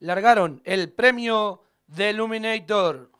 largaron el premio de Illuminator.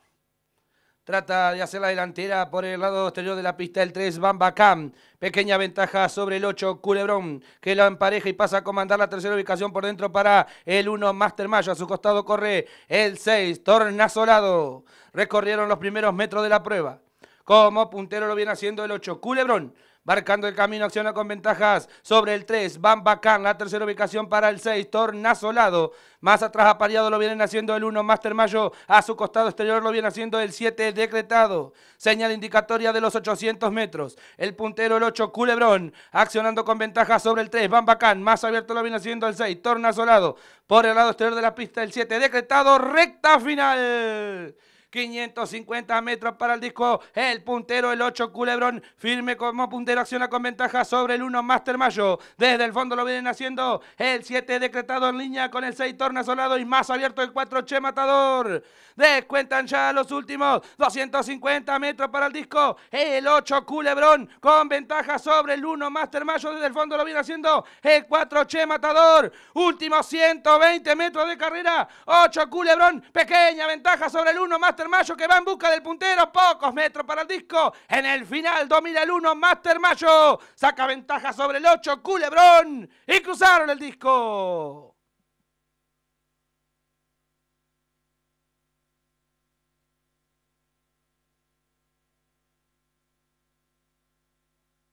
Trata de hacer la delantera por el lado exterior de la pista el 3, Bamba Cam. Pequeña ventaja sobre el 8, Culebrón, que lo empareja y pasa a comandar la tercera ubicación por dentro para el 1, Master Mayo. A su costado corre el 6, Tornasolado. Recorrieron los primeros metros de la prueba. Como puntero lo viene haciendo el 8, Culebrón. Marcando el camino, acciona con ventajas sobre el 3. Bambacán, la tercera ubicación para el 6. Tornazolado. Más atrás apareado lo vienen haciendo el 1. Master Mayo a su costado exterior lo viene haciendo el 7. Decretado. Señal indicatoria de los 800 metros. El puntero el 8. Culebrón. Accionando con ventajas sobre el 3. Bambacán. Más abierto lo viene haciendo el 6. Tornazolado. Por el lado exterior de la pista el 7. Decretado. Recta final. 550 metros para el disco. El puntero, el 8, Culebrón, firme como puntero, acciona con ventaja sobre el 1, Master Mayo. Desde el fondo lo vienen haciendo. El 7 decretado en línea con el 6, Torna y más abierto el 4, Che Matador. Descuentan ya los últimos 250 metros para el disco. El 8, Culebrón, con ventaja sobre el 1, Master Mayo. Desde el fondo lo viene haciendo el 4, Che Matador. Últimos 120 metros de carrera. 8, Culebrón, pequeña ventaja sobre el 1, Master Master Mayo que va en busca del puntero. Pocos metros para el disco. En el final 2001, Master Mayo saca ventaja sobre el 8. Culebrón. Y cruzaron el disco.